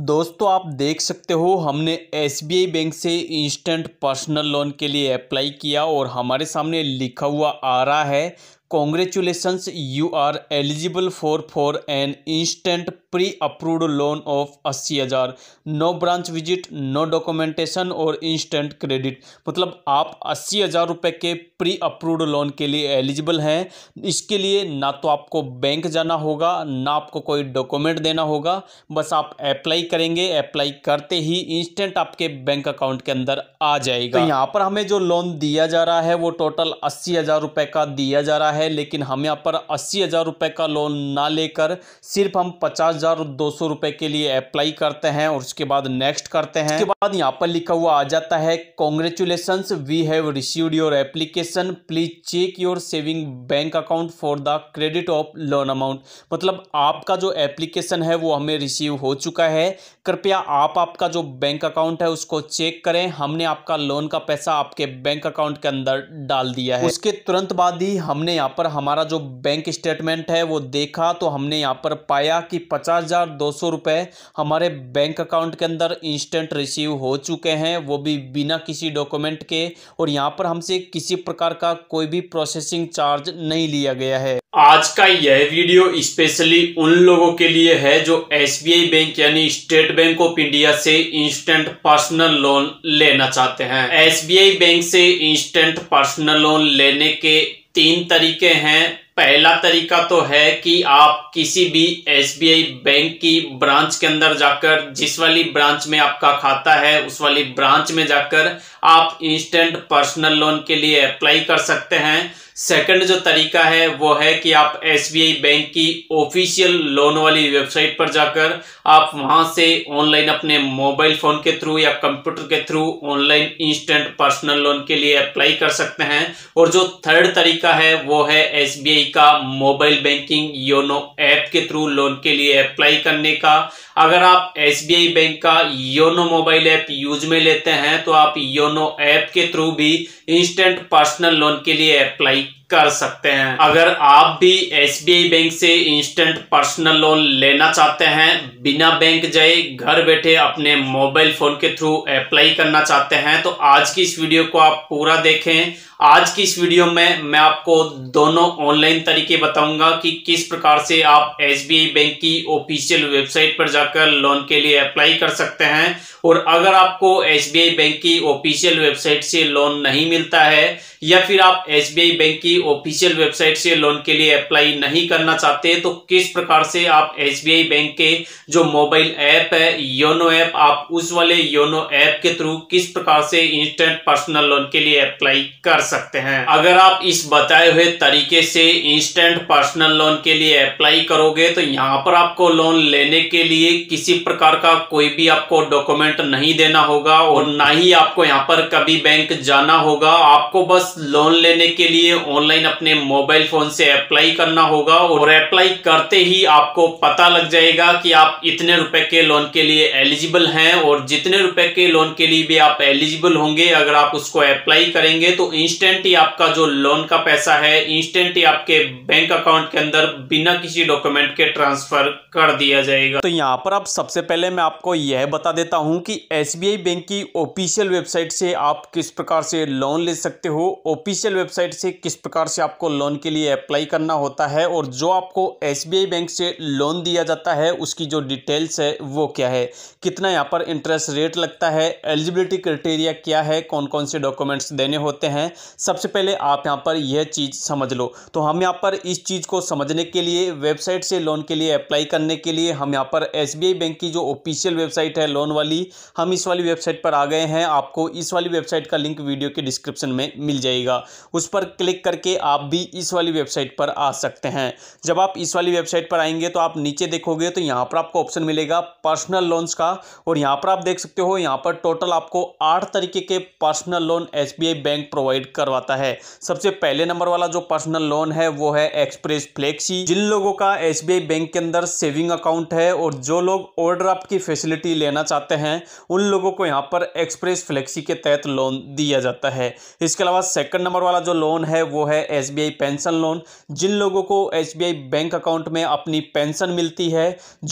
दोस्तों आप देख सकते हो हमने एसबीआई बैंक से इंस्टेंट पर्सनल लोन के लिए अप्लाई किया और हमारे सामने लिखा हुआ आ रहा है you are eligible for for an instant pre approved loan of अस्सी हजार no branch visit no documentation और इंस्टेंट क्रेडिट मतलब आप अस्सी हज़ार रुपये के प्री अप्रूव्ड लोन के लिए एलिजिबल हैं इसके लिए ना तो आपको बैंक जाना होगा ना आपको कोई डॉक्यूमेंट देना होगा बस आप अप्लाई करेंगे अप्लाई करते ही इंस्टेंट आपके बैंक अकाउंट के अंदर आ जाएगा तो यहाँ पर हमें जो लोन दिया जा रहा है वो टोटल अस्सी हज़ार रुपये का दिया जा रहा है है लेकिन हम यहाँ पर अस्सी हज़ार रुपये का लोन ना लेकर सिर्फ हम पचास हज़ार दो सौ रुपये के लिए अप्लाई करते हैं और उसके बाद नेक्स्ट करते हैं उसके बाद यहाँ पर लिखा हुआ आ जाता है congratulations we have received your application please check your saving bank account for the credit of loan amount मतलब आपका जो एप्लीकेशन है वो हमें रिसीव हो चुका है कृपया आप आपका जो बैंक अकाउंट है उसको चेक करें हमने आपका लोन का पैसा आपके बैंक अकाउंट के अंदर डाल दिया है उसके तुरंत बाद ही हमने यहाँ यहाँ पर हमारा जो बैंक स्टेटमेंट है वो देखा तो हमने यहाँ पर पाया कि पचास हज़ार दो सौ रुपये हमारे बैंक अकाउंट के अंदर इंस्टेंट रिसीव हो चुके हैं वो भी बिना किसी डॉक्यूमेंट के और यहाँ पर हमसे किसी प्रकार का कोई भी प्रोसेसिंग चार्ज नहीं लिया गया है आज का यह वीडियो स्पेशली उन लोगों के लिए है जो एस बैंक यानी स्टेट बैंक ऑफ इंडिया से इंस्टेंट पर्सनल लोन लेना चाहते हैं एस बैंक से इंस्टेंट पर्सनल लोन लेने के तीन तरीके हैं पहला तरीका तो है कि आप किसी भी एस बैंक की ब्रांच के अंदर जाकर जिस वाली ब्रांच में आपका खाता है उस वाली ब्रांच में जाकर आप इंस्टेंट पर्सनल लोन के लिए अप्लाई कर सकते हैं सेकंड जो तरीका है वो है कि आप एसबीआई बैंक की ऑफिशियल लोन वाली वेबसाइट पर जाकर आप वहां से ऑनलाइन अपने मोबाइल फोन के थ्रू या कंप्यूटर के through online instant personal loan के लिए अप्लाई कर सकते हैं और जो थर्ड तरीका है वो है एसबीआई का मोबाइल बैंकिंग योनो ऐप के थ्रू लोन के लिए अप्लाई करने का अगर आप एस बैंक का योनो मोबाइल ऐप यूज में लेते हैं तो आप योनो ऐप के थ्रू भी इंस्टेंट पर्सनल लोन के लिए अप्लाई Bye. कर सकते हैं अगर आप भी एस बैंक से इंस्टेंट पर्सनल लोन लेना चाहते हैं बिना बैंक जाए घर बैठे अपने मोबाइल फोन के थ्रू अप्लाई करना चाहते हैं तो आज की इस वीडियो को आप पूरा देखें आज की इस वीडियो में मैं आपको दोनों ऑनलाइन तरीके बताऊंगा कि किस प्रकार से आप एस बैंक की ऑफिशियल वेबसाइट पर जाकर लोन के लिए अप्लाई कर सकते हैं और अगर आपको एस बैंक की ऑफिशियल वेबसाइट से लोन नहीं मिलता है या फिर आप एस बैंक की ऑफिशियल वेबसाइट से लोन के लिए अप्लाई नहीं करना चाहते तो किस प्रकार से आप एस बैंक के जो मोबाइल ऐप है योनो ऐप आप उस वाले योनो ऐप के थ्रू किस प्रकार से इंस्टेंट पर्सनल लोन के लिए अप्लाई कर सकते हैं अगर आप इस बताए हुए तरीके से इंस्टेंट पर्सनल लोन के लिए अप्लाई करोगे तो यहाँ पर आपको लोन लेने के लिए किसी प्रकार का कोई भी आपको डॉक्यूमेंट नहीं देना होगा और ना ही आपको यहाँ पर कभी बैंक जाना होगा आपको बस लोन लेने के लिए ऑनलाइन ऑनलाइन अपने मोबाइल फोन से अप्लाई करना होगा और अप्लाई करते ही आपको पता लग जाएगा कि आप इतने रुपए के लोन के लिए एलिजिबल हैं और जितने रुपए के लोन के लिए भी आप एलिजिबल होंगे अगर आप उसको अप्लाई करेंगे तो इंस्टेंट ही आपका जो लोन का पैसा है इंस्टेंट ही आपके बैंक अकाउंट के अंदर बिना किसी डॉक्यूमेंट के ट्रांसफर कर दिया जाएगा तो यहाँ पर आप सबसे पहले मैं आपको यह बता देता हूँ की एस बैंक की ऑफिशियल वेबसाइट से आप किस प्रकार से लोन ले सकते हो ऑफिशियल वेबसाइट से किस प्रकार प्रकार से आपको लोन के लिए अप्लाई करना होता है और जो आपको एसबीआई बैंक से लोन दिया जाता है उसकी जो डिटेल्स है वो क्या है कितना यहाँ पर इंटरेस्ट रेट लगता है एलिजिबिलिटी क्राइटेरिया क्या है कौन कौन से डॉक्यूमेंट्स देने होते हैं सबसे पहले आप यहाँ पर यह चीज़ समझ लो तो हम यहाँ पर इस चीज़ को समझने के लिए वेबसाइट से लोन के लिए अप्लाई करने के लिए हम यहाँ पर एस बैंक की जो ऑफिशियल वेबसाइट है लोन वाली हम इस वाली वेबसाइट पर आ गए हैं आपको इस वाली वेबसाइट का लिंक वीडियो के डिस्क्रिप्शन में मिल जाएगा उस पर क्लिक करके करके आप भी इस वाली वेबसाइट पर आ सकते हैं जब आप इस वाली वेबसाइट पर आएंगे तो आप नीचे देखोगे तो यहाँ पर आपको ऑप्शन मिलेगा पर्सनल लोन्स का और यहाँ पर आप देख सकते हो यहाँ पर टोटल आपको आठ तरीके के personal loan S bank provide करवाता है सबसे पहले नंबर वाला जो पर्सनल लोन है वो है एक्सप्रेस फ्लेक्सी जिन लोगों का एस बैंक के अंदर सेविंग अकाउंट है और जो लोग ओवरड्राफ्ट की फैसिलिटी लेना चाहते हैं उन लोगों को यहाँ पर एक्सप्रेस फ्लेक्सी के तहत लोन दिया जाता है इसके अलावा सेकंड नंबर वाला जो लोन है वो है है एसबीआई पेंशन लोन जिन लोगों को एसबीआई बैंक अकाउंट में अपनी पेंशन मिलती है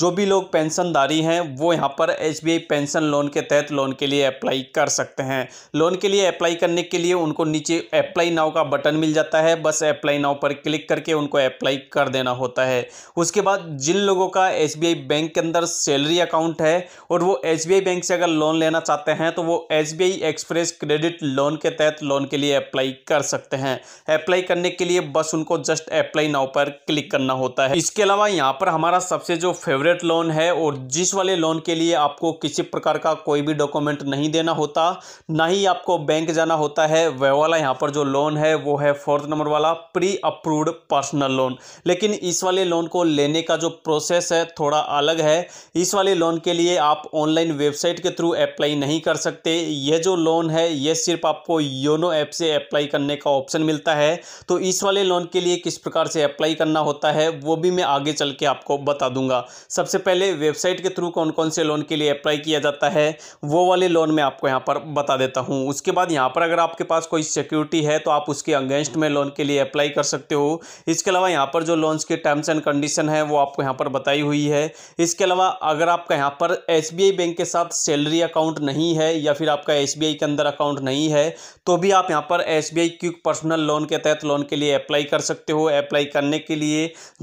जो भी लोग पेंशनदारी हैं वो यहाँ पर एसबीआई पेंशन लोन के तहत लोन के लिए अप्लाई कर सकते हैं लोन के लिए अप्लाई करने के लिए उनको नीचे अप्लाई नाव का बटन मिल जाता है बस अप्लाई नाव पर क्लिक करके उनको अप्लाई कर देना होता है उसके बाद जिन लोगों का एस बैंक के अंदर सैलरी अकाउंट है और वो एस बैंक से अगर लोन लेना चाहते हैं तो वो एस एक्सप्रेस क्रेडिट लोन के तहत लोन के लिए अप्लाई कर सकते हैं अप्लाई अप्लाई करने के लिए बस उनको जस्ट अप्लाई नाउ पर क्लिक करना होता है इसके अलावा यहाँ पर हमारा सबसे जो फेवरेट लोन है और जिस वाले लोन के लिए आपको किसी प्रकार का कोई भी डॉक्यूमेंट नहीं देना होता ना ही आपको बैंक जाना होता है वह वाला यहाँ पर जो लोन है वो है फोर्थ नंबर वाला प्री अप्रूव्ड पर्सनल लोन लेकिन इस वाले लोन को लेने का जो प्रोसेस है थोड़ा अलग है इस वाले लोन के लिए आप ऑनलाइन वेबसाइट के थ्रू अप्लाई नहीं कर सकते यह जो लोन है यह सिर्फ आपको योनो ऐप से अप्लाई करने का ऑप्शन मिलता है तो इस वाले लोन के लिए किस प्रकार से अप्लाई करना होता है वो भी मैं आगे चल के आपको बता दूंगा सबसे पहले वेबसाइट के थ्रू कौन कौन से लोन के लिए अप्लाई किया जाता है वो वाले लोन मैं आपको यहाँ पर बता देता हूँ उसके बाद यहाँ पर अगर आपके पास कोई सिक्योरिटी है तो आप उसके अगेंस्ट में लोन के लिए अप्लाई कर सकते हो इसके अलावा यहाँ पर जो लोन्स के टर्म्स एंड कंडीशन है वो आपको यहाँ पर बताई हुई है इसके अलावा अगर आपका यहाँ पर एस बैंक के साथ सैलरी अकाउंट नहीं है या फिर आपका एस के अंदर अकाउंट नहीं है तो भी आप यहाँ पर एस क्विक पर्सनल लोन के तहत तहत लोन के लिए अप्लाई कर सकते हो अप्लाई करने के लिए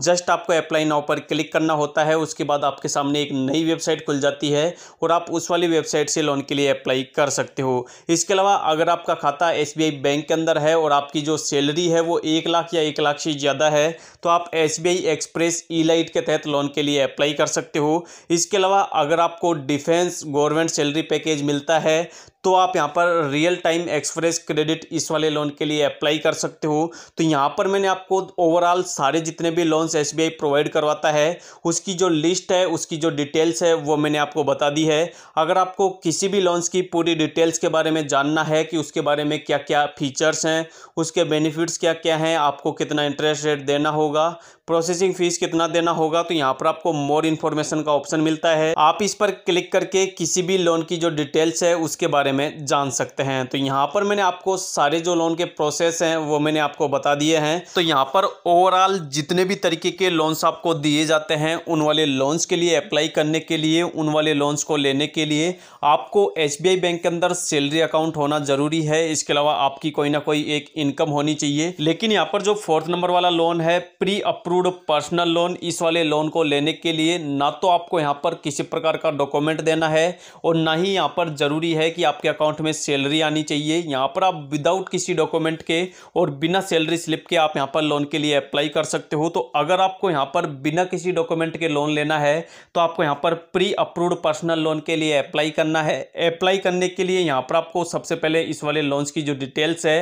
जस्ट आपको अप्लाई नाउ पर क्लिक करना होता है उसके बाद आपके सामने एक नई वेबसाइट खुल जाती है और आप उस वाली वेबसाइट से लोन के लिए अप्लाई कर सकते हो इसके अलावा अगर आपका खाता एस बैंक के अंदर है और आपकी जो सैलरी है वो एक लाख या एक लाख से ज़्यादा है तो आप एस एक्सप्रेस ई लाइट के तहत लोन के लिए अप्लाई कर सकते हो इसके अलावा अगर आपको डिफेंस गवर्नमेंट सैलरी पैकेज मिलता है तो आप यहाँ पर रियल टाइम एक्सप्रेस क्रेडिट इस वाले लोन के लिए अप्लाई कर सकते हो तो यहाँ पर मैंने आपको ओवरऑल सारे जितने भी लोन्स एस प्रोवाइड करवाता है उसकी जो लिस्ट है उसकी जो डिटेल्स है वो मैंने आपको बता दी है अगर आपको किसी भी लोन्स की पूरी डिटेल्स के बारे में जानना है कि उसके बारे में क्या क्या फीचर्स हैं उसके बेनिफिट्स क्या क्या हैं आपको कितना इंटरेस्ट रेट देना होगा प्रोसेसिंग फीस कितना देना होगा तो यहाँ पर आपको मोर इन्फॉर्मेशन का ऑप्शन मिलता है आप इस पर क्लिक करके किसी भी लोन की जो डिटेल्स है उसके बारे में जान सकते हैं तो यहाँ पर मैंने आपको सारे जो लोन के प्रोसेस हैं वो मैंने आपको बता दिए हैं तो यहाँ पर ओवरऑल जितने भी तरीके के लोन्स आपको दिए जाते हैं उन वाले लोन्स के लिए अप्लाई करने के लिए उन वाले लोन्स को लेने के लिए आपको एस बैंक के अंदर सैलरी अकाउंट होना ज़रूरी है इसके अलावा आपकी कोई ना कोई एक इनकम होनी चाहिए लेकिन यहाँ पर जो फोर्थ नंबर वाला लोन है pre approve approved personal loan इस वाले लोन को लेने के लिए ना तो आपको यहाँ पर किसी प्रकार का डॉक्यूमेंट देना है और ना ही यहाँ पर ज़रूरी है कि आपके अकाउंट में सैलरी आनी चाहिए यहाँ पर आप विदाउट किसी डॉक्यूमेंट के और बिना सैलरी स्लिप के आप यहाँ पर लोन के लिए अप्लाई कर सकते हो तो अगर आपको यहाँ पर बिना किसी डॉक्यूमेंट के लोन लेना है तो आपको यहाँ पर प्री अप्रूव्ड पर्सनल लोन के लिए अप्लाई करना है अप्लाई करने के लिए यहाँ पर आपको सबसे पहले इस वाले लोन्स की जो डिटेल्स है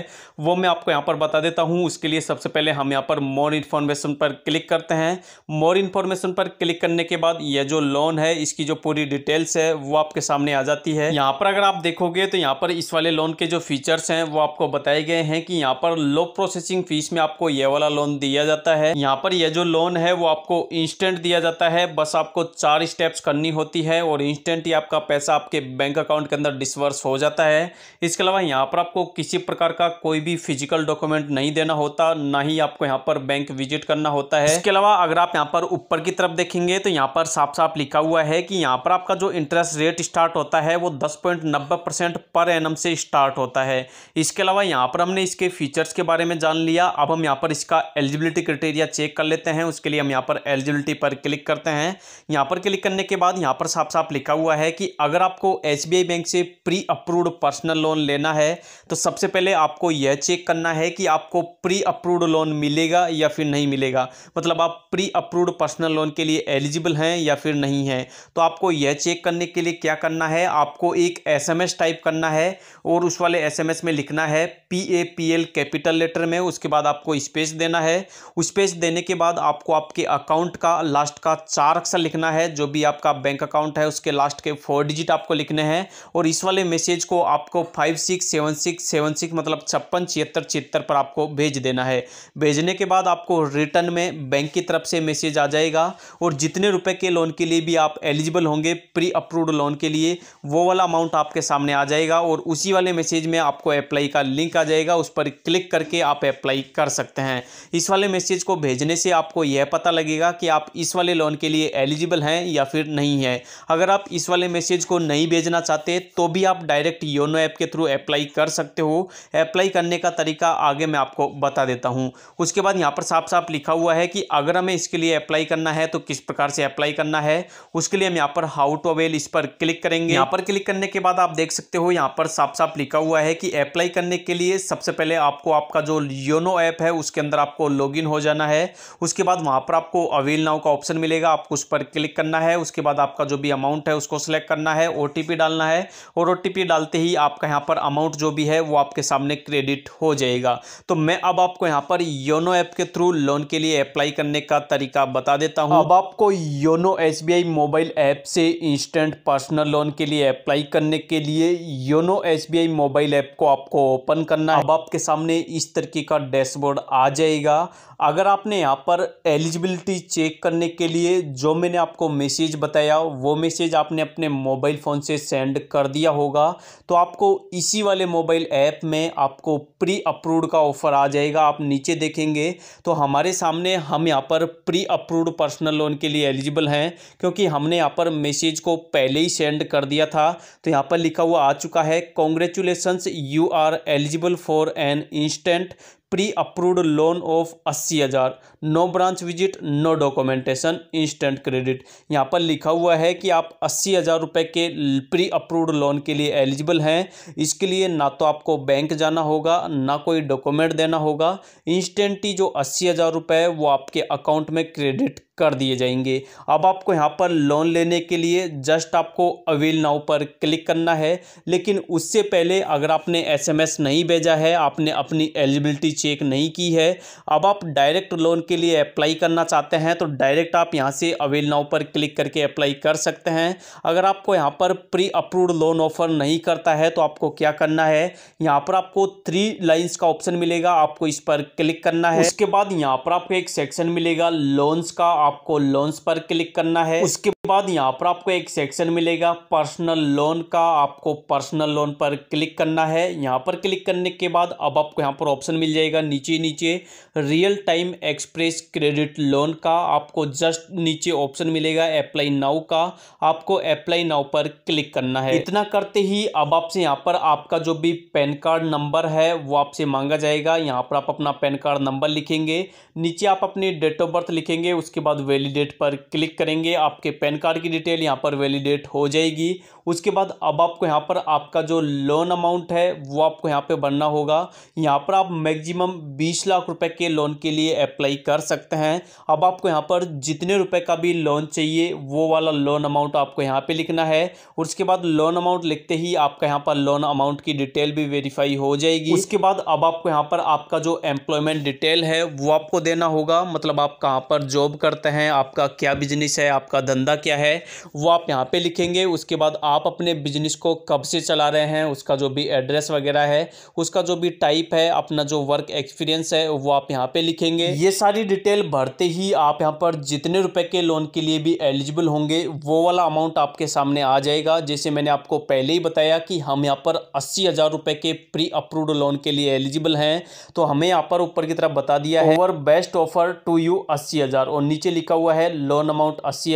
वो मैं आपको यहाँ पर बता देता हूँ उसके लिए सबसे पहले हम यहाँ पर मोर इन्फॉर्मेशन पर क्लिक करते हैं मोर इन्फॉर्मेशन पर क्लिक करने के बाद यह जो लोन है इसकी जो पूरी डिटेल्स है वो आपके सामने आ जाती है यहाँ पर अगर आप देखोगे तो यहाँ पर इस वाले लोन के जो फीचर्स हैं वो आपको बताए गए हैं कि यहाँ पर लो प्रोसेसिंग फीस में आपको यह वाला लोन दिया जाता है यहाँ पर यह जो लोन है वो आपको इंस्टेंट दिया जाता है बस आपको चार स्टेप्स करनी होती है और इंस्टेंट ही आपका पैसा आपके बैंक अकाउंट के अंदर डिसवर्स हो जाता है इसके अलावा यहाँ पर आपको किसी प्रकार का कोई भी फिजिकल डॉक्यूमेंट नहीं देना होता ना ही आपको यहाँ पर बैंक विजिट करना होता सकता है इसके अलावा अगर आप यहाँ पर ऊपर की तरफ देखेंगे तो यहाँ पर साफ साफ लिखा हुआ है कि यहाँ पर आपका जो इंटरेस्ट रेट स्टार्ट होता है वो दस पॉइंट नब्बे परसेंट पर एन से स्टार्ट होता है इसके अलावा यहाँ पर हमने इसके फीचर्स के बारे में जान लिया अब हम यहाँ पर इसका एलिजिबिलिटी क्राइटेरिया चेक कर लेते हैं उसके लिए हम यहाँ पर एलिजिबिलिटी पर क्लिक करते हैं यहाँ पर क्लिक करने के बाद यहाँ पर साफ साफ लिखा हुआ है कि अगर आपको एच बैंक से प्री अप्रूव्ड पर्सनल लोन लेना है तो सबसे पहले आपको यह चेक करना है कि आपको प्री अप्रूव्ड लोन मिलेगा या फिर नहीं मिलेगा मतलब आप प्री अप्रूव्ड पर्सनल लोन के लिए एलिजिबल हैं या फिर नहीं है तो आपको यह चेक करने के लिए क्या करना है आपको एक एसएमएस टाइप करना है और उस वाले एसएमएस में लिखना है P A P L capital letter में उसके बाद आपको स्पेस देना है स्पेस देने के बाद आपको आपके अकाउंट का लास्ट का चार अक्सर लिखना है जो भी आपका बैंक अकाउंट है उसके लास्ट के फोर डिजिट आपको लिखने हैं और इस वाले मैसेज को आपको five six seven six seven six मतलब छप्पन छिहत्तर छिहत्तर पर आपको भेज देना है भेजने के बाद आपको रिटर्न में में बैंक की तरफ से मैसेज आ जाएगा और जितने रुपए के लोन के लिए भी आप एलिजिबल होंगे प्री अप्रूव्ड लोन के लिए वो वाला अमाउंट आपके सामने आ जाएगा और उसी वाले मैसेज में आपको अप्लाई का लिंक आ जाएगा उस पर क्लिक करके आप अप्लाई कर सकते हैं इस वाले मैसेज को भेजने से आपको यह पता लगेगा कि आप इस वाले लोन के लिए एलिजिबल हैं या फिर नहीं है अगर आप इस वाले मैसेज को नहीं भेजना चाहते तो भी आप डायरेक्ट योनो ऐप के थ्रू अप्लाई कर सकते हो अप्लाई करने का तरीका आगे मैं आपको बता देता हूँ उसके बाद यहाँ पर साफ साफ लिखा हुआ हुआ है कि अगर हमें इसके लिए अप्लाई करना है तो किस प्रकार से अप्लाई करना है उसके लिए हम यहाँ पर हाउ टू अवेल इस पर क्लिक करेंगे यहाँ पर क्लिक करने के बाद आप देख सकते हो यहाँ पर साफ साफ लिखा हुआ है कि अप्लाई करने के लिए सबसे पहले आपको आपका जो योनो ऐप है उसके अंदर आपको लॉग हो जाना है उसके बाद वहाँ पर आपको अवेल नाउ का ऑप्शन मिलेगा आपको उस पर क्लिक करना है उसके बाद आपका जो भी अमाउंट है उसको सेलेक्ट करना है ओ डालना है और ओ डालते ही आपका यहाँ पर अमाउंट जो भी है वो आपके सामने क्रेडिट हो जाएगा तो मैं अब आपको यहाँ पर योनो ऐप के थ्रू लोन के लिए अप्लाई करने का तरीका बता देता हूँ अब आपको योनो एस मोबाइल ऐप से इंस्टेंट पर्सनल लोन के लिए अप्लाई करने के लिए योनो एस मोबाइल ऐप को आपको ओपन करना अब आपके सामने इस तरीके का डैशबोर्ड आ जाएगा अगर आपने यहाँ पर एलिजिबिलिटी चेक करने के लिए जो मैंने आपको मैसेज बताया वो मैसेज आपने अपने मोबाइल फ़ोन से सेंड कर दिया होगा तो आपको इसी वाले मोबाइल ऐप में आपको प्री अप्रूव्ड का ऑफ़र आ जाएगा आप नीचे देखेंगे तो हमारे सामने में हम यहाँ पर प्री अप्रूव्ड पर्सनल लोन के लिए एलिजिबल हैं क्योंकि हमने यहाँ पर मैसेज को पहले ही सेंड कर दिया था तो यहाँ पर लिखा हुआ आ चुका है congratulations you are eligible for an instant pre approved loan of अस्सी हज़ार no branch visit no documentation instant credit यहाँ पर लिखा हुआ है कि आप अस्सी हज़ार रुपये के प्री अप्रूव्ड लोन के लिए एलिजिबल हैं इसके लिए ना तो आपको बैंक जाना होगा ना कोई डॉक्यूमेंट देना होगा इंस्टेंटली जो अस्सी हज़ार रुपये वो आपके अकाउंट में क्रेडिट कर दिए जाएंगे अब आपको यहाँ पर लोन लेने के लिए जस्ट आपको अवेल नाउ पर क्लिक करना है लेकिन उससे पहले अगर आपने एसएमएस नहीं भेजा है आपने अपनी एलिजिबिलिटी चेक नहीं की है अब आप डायरेक्ट लोन के लिए अप्लाई करना चाहते हैं तो डायरेक्ट आप यहाँ से अवेल नाउ पर क्लिक करके अप्लाई कर सकते हैं अगर आपको यहाँ पर प्री अप्रूव्ड लोन ऑफर नहीं करता है तो आपको क्या करना है यहाँ पर आपको थ्री लाइन्स का ऑप्शन मिलेगा आपको इस पर क्लिक करना है उसके बाद यहाँ पर आपको एक सेक्शन मिलेगा लोन्स का आपको लोन्स पर क्लिक करना है उसके बाद यहाँ पर आपको एक सेक्शन मिलेगा पर्सनल लोन का आपको पर्सनल लोन पर क्लिक करना है यहाँ पर क्लिक करने के बाद अब आपको यहाँ पर ऑप्शन मिल जाएगा नीचे नीचे real time express credit loan का आपको जस्ट नीचे ऑप्शन मिलेगा अप्लाई नाउ का आपको अप्लाई नाउ पर क्लिक करना है इतना करते ही अब आपसे यहाँ पर आपका जो भी पैन कार्ड नंबर है वो आपसे मांगा जाएगा यहाँ पर आप अपना पैन कार्ड नंबर लिखेंगे नीचे आप अपनी डेट ऑफ बर्थ लिखेंगे उसके बाद वेलीडेट पर क्लिक करेंगे आपके पैन पैन कार्ड की डिटेल यहाँ पर वैलिडेट हो जाएगी उसके बाद अब आपको यहाँ पर आपका जो लोन अमाउंट है वो आपको यहाँ पे भरना होगा यहाँ पर आप मैक्सिमम बीस लाख रुपए के लोन के लिए अप्लाई कर सकते हैं अब आपको यहाँ पर जितने रुपए का भी लोन चाहिए वो वाला लोन अमाउंट आपको यहाँ पे लिखना है उसके बाद लोन अमाउंट लिखते ही आपका यहाँ पर लोन अमाउंट की डिटेल भी वेरीफाई हो जाएगी उसके बाद अब आपको यहाँ पर आपका जो एम्प्लॉयमेंट डिटेल है वो आपको देना होगा मतलब आप कहाँ पर जॉब करते हैं आपका क्या बिजनेस है आपका धंधा क्या है वो आप यहाँ पे लिखेंगे उसके बाद आप अपने बिजनेस को कब से चला रहे हैं उसका जो भी एड्रेस वगैरह है उसका जो भी टाइप है अपना जो वर्क एक्सपीरियंस है वो आप यहाँ पे लिखेंगे ये सारी डिटेल भरते ही आप यहाँ पर जितने रुपए के लोन के लिए भी एलिजिबल होंगे वो वाला अमाउंट आपके सामने आ जाएगा जैसे मैंने आपको पहले ही बताया कि हम यहाँ पर अस्सी हज़ार के प्री अप्रूव्ड लोन के लिए एलिजिबल हैं तो हमें यहाँ पर ऊपर की तरफ बता दिया है over best offer to you अस्सी और नीचे लिखा हुआ है लोन अमाउंट अस्सी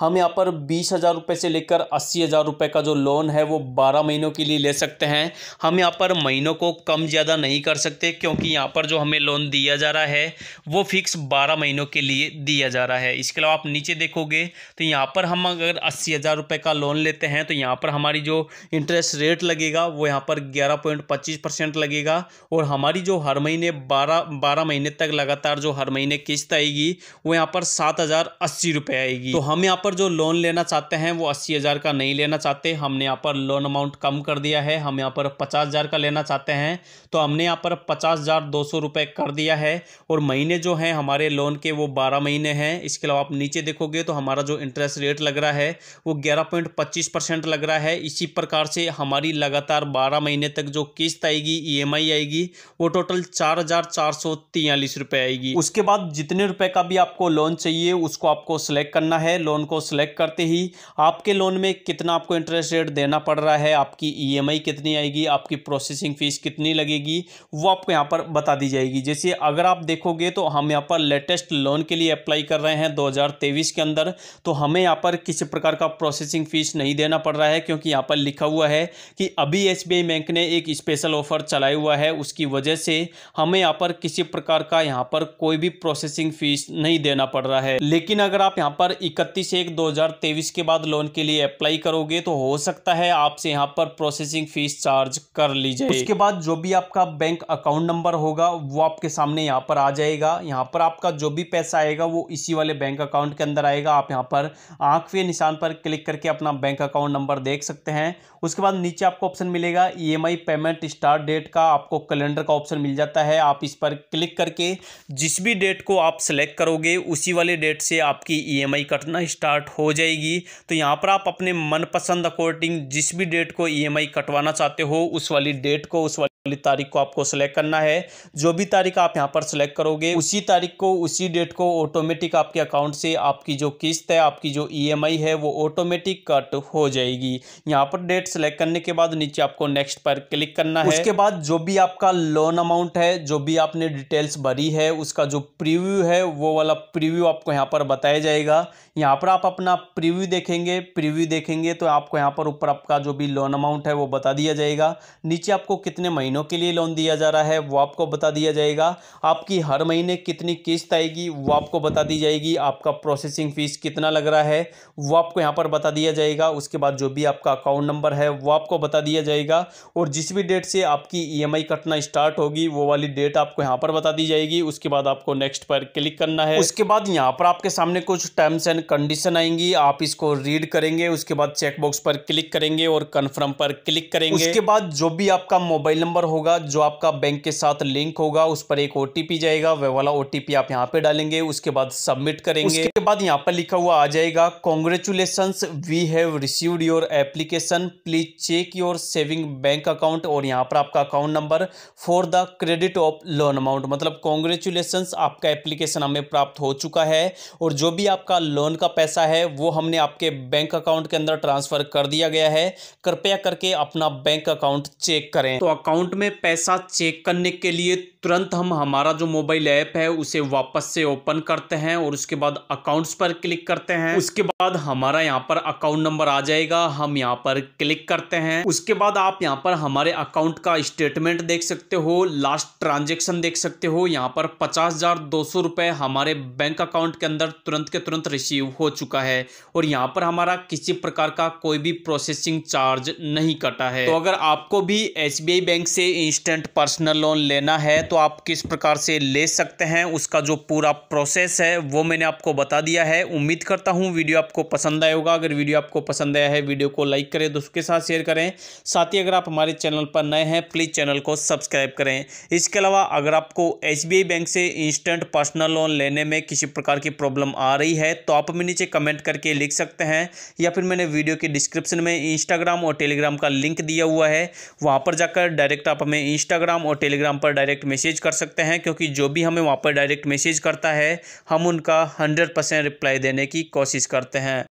हम यहाँ पर बीस हज़ार रुपये से लेकर अस्सी हज़ार रुपये का जो लोन है वो बारह महीनों के लिए ले सकते हैं हम यहाँ पर महीनों को कम ज़्यादा नहीं कर सकते क्योंकि यहाँ पर जो हमें लोन दिया जा रहा है वो फिक्स बारह महीनों के लिए दिया जा रहा है इसके अलावा आप नीचे देखोगे तो यहाँ पर हम अगर अस्सी हज़ार रुपये का लोन लेते हैं तो यहाँ पर हमारी जो इंटरेस्ट रेट लगेगा वो यहाँ पर ग्यारह पॉइंट पच्चीस परसेंट लगेगा और हमारी जो हर महीने बारह बारह महीने तक लगातार जो हर महीने किस्त आएगी वो यहाँ पर सात हज़ार अस्सी रुपये आएगी तो हम यहाँ पर पर जो लोन लेना चाहते हैं वो अस्सी हज़ार का नहीं लेना चाहते हमने यहाँ पर लोन अमाउंट कम कर दिया है हम यहाँ पर पचास हज़ार का लेना चाहते हैं तो हमने यहाँ पर पचास हज़ार दो सौ रुपये कर दिया है और महीने जो हैं हमारे लोन के वो बारह महीने हैं इसके अलावा आप नीचे देखोगे तो हमारा जो इंटरेस्ट रेट लग रहा है वो ग्यारह लग रहा है इसी प्रकार से हमारी लगातार बारह महीने तक जो किस्त आएगी ई e आएगी वो टोटल चार हज़ार आएगी उसके बाद जितने रुपये का भी आपको लोन चाहिए उसको आपको सेलेक्ट करना है लोन को सिलेक्ट करते ही आपके लोन में कितना आपको इंटरेस्ट रेट देना पड़ रहा है आपकी ईएमआई e कितनी आएगी आपकी प्रोसेसिंग फ़ीस कितनी लगेगी वो आपको यहाँ पर बता दी जाएगी जैसे अगर आप देखोगे तो हम यहाँ पर लेटेस्ट लोन के लिए अप्लाई कर रहे हैं दो के अंदर तो हमें यहाँ पर किसी प्रकार का प्रोसेसिंग फ़ीस नहीं देना पड़ रहा है क्योंकि यहाँ पर लिखा हुआ है कि अभी एस बैंक ने एक स्पेशल ऑफ़र चलाया हुआ है उसकी वजह से हमें यहाँ पर किसी प्रकार का यहाँ पर कोई भी प्रोसेसिंग फ़ीस नहीं देना पड़ रहा है लेकिन अगर आप यहाँ पर इकतीस एक हजार 2023 के बाद लोन के लिए अप्लाई करोगे तो हो सकता है आपसे यहाँ पर प्रोसेसिंग फीस चार्ज कर ली जाए उसके बाद जो भी आपका बैंक अकाउंट नंबर होगा वो आपके सामने यहाँ पर आ जाएगा यहाँ पर आपका जो भी पैसा आएगा वो इसी वाले बैंक अकाउंट के अंदर आएगा आप यहाँ पर आँख के निशान पर क्लिक करके अपना बैंक अकाउंट नंबर देख सकते हैं उसके बाद नीचे आपको ऑप्शन मिलेगा ई पेमेंट स्टार्ट डेट का आपको कैलेंडर का ऑप्शन मिल जाता है आप इस पर क्लिक करके जिस भी डेट को आप सेलेक्ट करोगे उसी वाले डेट से आपकी ई e कटना स्टार्ट स्टार्ट हो जाएगी तो यहाँ पर आप अपने मनपसंद अकॉर्डिंग जिस भी डेट को ईएमआई e कटवाना चाहते हो उस वाली डेट को उस वाली वाली तारीख को आपको सिलेक्ट करना है जो भी तारीख आप यहाँ पर सेलेक्ट करोगे उसी तारीख को उसी डेट को ऑटोमेटिक आपके अकाउंट से आपकी जो किस्त है आपकी जो ईएमआई e है वो ऑटोमेटिक कट हो जाएगी यहाँ पर डेट सिलेक्ट करने के बाद नीचे आपको नेक्स्ट पर क्लिक करना है उसके बाद जो भी आपका लोन अमाउंट है जो भी आपने डिटेल्स भरी है उसका जो प्रिव्यू है वो वाला प्रिव्यू आपको यहाँ पर बताया जाएगा यहाँ पर आप अपना प्रिव्यू देखेंगे प्रिव्यू देखेंगे तो आपको यहाँ पर ऊपर आपका जो भी लोन अमाउंट है वो बता दिया जाएगा नीचे आपको कितने महीने महीनों के लिए लोन दिया जा रहा है वो आपको बता दिया जाएगा आपकी हर महीने कितनी किस्त आएगी वो आपको बता दी जाएगी आपका प्रोसेसिंग फ़ीस कितना लग रहा है वो आपको यहाँ पर बता दिया जाएगा उसके बाद जो भी आपका अकाउंट नंबर है वो आपको बता दिया जाएगा और जिस भी डेट से आपकी ई e कटना स्टार्ट होगी वो वाली डेट आपको यहाँ पर बता दी जाएगी उसके बाद आपको नेक्स्ट पर क्लिक करना है उसके बाद यहाँ पर आपके सामने कुछ टर्म्स एंड कंडीशन आएंगी आप इसको रीड करेंगे उसके बाद चेकबॉक्स पर क्लिक करेंगे और कन्फर्म पर क्लिक करेंगे उसके बाद जो भी आपका मोबाइल नंबर नंबर होगा जो आपका बैंक के साथ लिंक होगा उस पर एक ओटीपी जाएगा वह वाला ओटीपी आप यहाँ पे डालेंगे उसके बाद सबमिट करेंगे उसके बाद यहाँ पर लिखा हुआ आ जाएगा congratulation we have received your application please check your saving bank account और यहाँ पर आपका account number for the credit of loan amount मतलब कॉन्ग्रेचुलेशन आपका एप्लीकेशन हमें प्राप्त हो चुका है और जो भी आपका लोन का पैसा है वो हमने आपके बैंक अकाउंट के अंदर ट्रांसफर कर दिया गया है कृपया करके अपना बैंक अकाउंट चेक करें तो अकाउंट अकाउंट में पैसा चेक करने के लिए तुरंत हम हमारा जो मोबाइल ऐप है उसे वापस से ओपन करते हैं और उसके बाद अकाउंट्स पर क्लिक करते हैं उसके बाद हमारा यहाँ पर अकाउंट नंबर आ जाएगा हम यहाँ पर क्लिक करते हैं उसके बाद आप यहाँ पर हमारे अकाउंट का स्टेटमेंट देख सकते हो लास्ट ट्रांजेक्शन देख सकते हो यहाँ पर पचास हजार दो सौ रुपए हमारे बैंक अकाउंट के अंदर तुरंत के तुरंत रिसीव हो चुका है और यहाँ पर हमारा किसी प्रकार का कोई भी प्रोसेसिंग चार्ज नहीं कटा है तो अगर आपको भी एस बैंक से से इंस्टेंट पर्सनल लोन लेना है तो आप किस प्रकार से ले सकते हैं उसका जो पूरा प्रोसेस है वो मैंने आपको बता दिया है उम्मीद करता हूँ वीडियो आपको पसंद आया होगा अगर वीडियो आपको पसंद आया है वीडियो को लाइक करें दोस्तों के साथ शेयर करें साथ ही अगर आप हमारे चैनल पर नए हैं प्लीज़ चैनल को सब्सक्राइब करें इसके अलावा अगर आपको एस बैंक से इंस्टेंट पर्सनल लोन लेने में किसी प्रकार की प्रॉब्लम आ रही है तो आप हमें नीचे कमेंट करके लिख सकते हैं या फिर मैंने वीडियो के डिस्क्रिप्शन में इंस्टाग्राम और टेलीग्राम का लिंक दिया हुआ है वहाँ पर जाकर डायरेक्ट आप हमें इंस्टाग्राम और टेलीग्राम पर डायरेक्ट मैसेज कर सकते हैं क्योंकि जो भी हमें वहाँ पर डायरेक्ट मैसेज करता है हम उनका हंड्रेड परसेंट रिप्लाई देने की कोशिश करते हैं